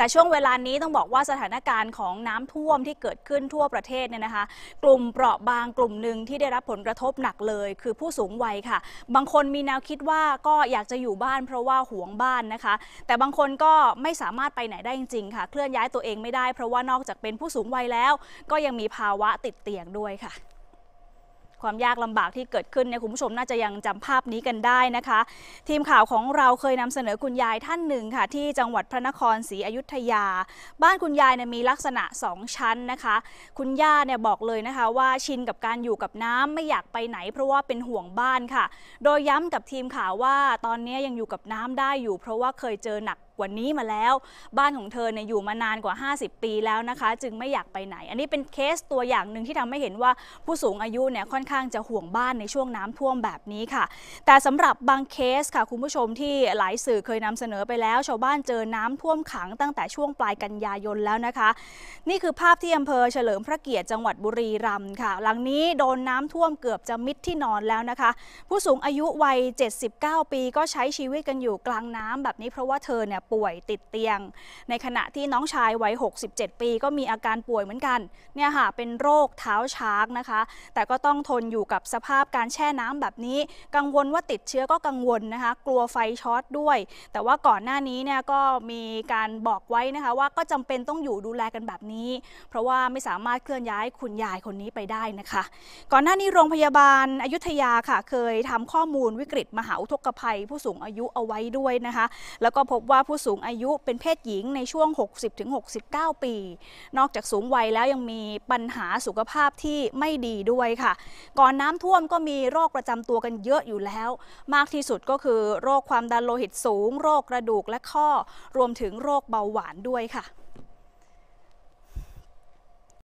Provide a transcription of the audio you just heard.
แต่ช่วงเวลานี้ต้องบอกว่าสถานการณ์ของน้ำท่วมที่เกิดขึ้นทั่วประเทศเนี่ยนะคะ กลุ่มเปราะบางกลุ่มหนึ่งที่ได้รับผลกระทบหนักเลย คือผู้สูงวัยค่ะ บางคนมีแนวคิดว่าก็อยากจะอยู่บ้าน เพราะว่าห่วงบ้านนะคะ แต่บางคนก็ไม่สามารถไปไหนได้จริงๆค่ะ เคลื่อนย้ายตัวเองไม่ได้เพราะว่านอกจากเป็นผู้สูงวัยแล้ว ก็ยังมีภาวะติดเตียงด้วยค่ะความยากลำบากที่เกิดขึ้นเนี่ยคุณผู้ชมน่าจะยังจำภาพนี้กันได้นะคะ ทีมข่าวของเราเคยนำเสนอคุณยายท่านหนึ่งค่ะ ที่จังหวัดพระนครศรีอยุธยา บ้านคุณยายเนี่ยมีลักษณะ2ชั้นนะคะ คุณย่าเนี่ยบอกเลยนะคะ ว่าชินกับการอยู่กับน้ำไม่อยากไปไหน เพราะว่าเป็นห่วงบ้านค่ะ โดยย้ำกับทีมข่าวว่า ตอนนี้ยังอยู่กับน้ำได้อยู่ เพราะว่าเคยเจอหนักว่านี้มาแล้วบ้านของเธอเนี่ยอยู่มานานกว่า 50 ปีแล้วนะคะ จึงไม่อยากไปไหน อันนี้เป็นเคสตัวอย่างหนึ่งที่ทำให้เห็นว่าผู้สูงอายุเนี่ยค่อนข้างจะห่วงบ้านในช่วงน้ำท่วมแบบนี้ค่ะ แต่สำหรับบางเคสค่ะคุณผู้ชมที่หลายสื่อเคยนำเสนอไปแล้วชาวบ้านเจอน้ำท่วมขัง ตั้งแต่ช่วงปลายกันยายนแล้วนะคะ นี่คือภาพที่อำเภอ เฉลิมพระเกียรติจังหวัดบุรีรัมย์ค่ะ หลังนี้โดนน้ำท่วมเกือบจะมิดที่นอนแล้วนะคะ ผู้สูงอายุวัย 79 ปีก็ใช้ชีวิตกันอยู่กลางน้ำ แบบนี้เพราะว่าเธอเนี่ยป่วยติดเตียงในขณะที่น้องชายวัย67 ปี ก็มีอาการป่วยเหมือนกัน เนี่ยค่ะเป็นโรคเท้าช้างนะคะ แต่ก็ต้องทนอยู่กับสภาพการแช่น้ำแบบนี้ กังวลว่าติดเชื้อก็กังวลนะคะกลัวไฟช็อตด้วย แต่ว่าก่อนหน้านี้เนี่ยก็มีการบอกไว้นะคะว่าก็จำเป็นต้องอยู่ดูแลกันแบบนี้เพราะว่าไม่สามารถเคลื่อนย้ายคุณยายคนนี้ไปได้นะคะ ก่อนหน้านี้โรงพยาบาลอายุทยาค่ะเคยทำข้อมูลวิกฤตมหาอุทกภัย ผู้สูงอายุเอาไว้ด้วยนะคะ แล้วก็พบว่าผู้สูงอายุเป็นเพศหญิงในช่วง 60-69 ปี นอกจากสูงวัยแล้วยังมีปัญหาสุขภาพที่ไม่ดีด้วยค่ะ ก่อนน้ำท่วมก็มีโรคประจำตัวกันเยอะอยู่แล้ว มากที่สุดก็คือโรคความดันโลหิตสูง โรคกระดูกและข้อรวมถึงโรคเบาหวานด้วยค่ะ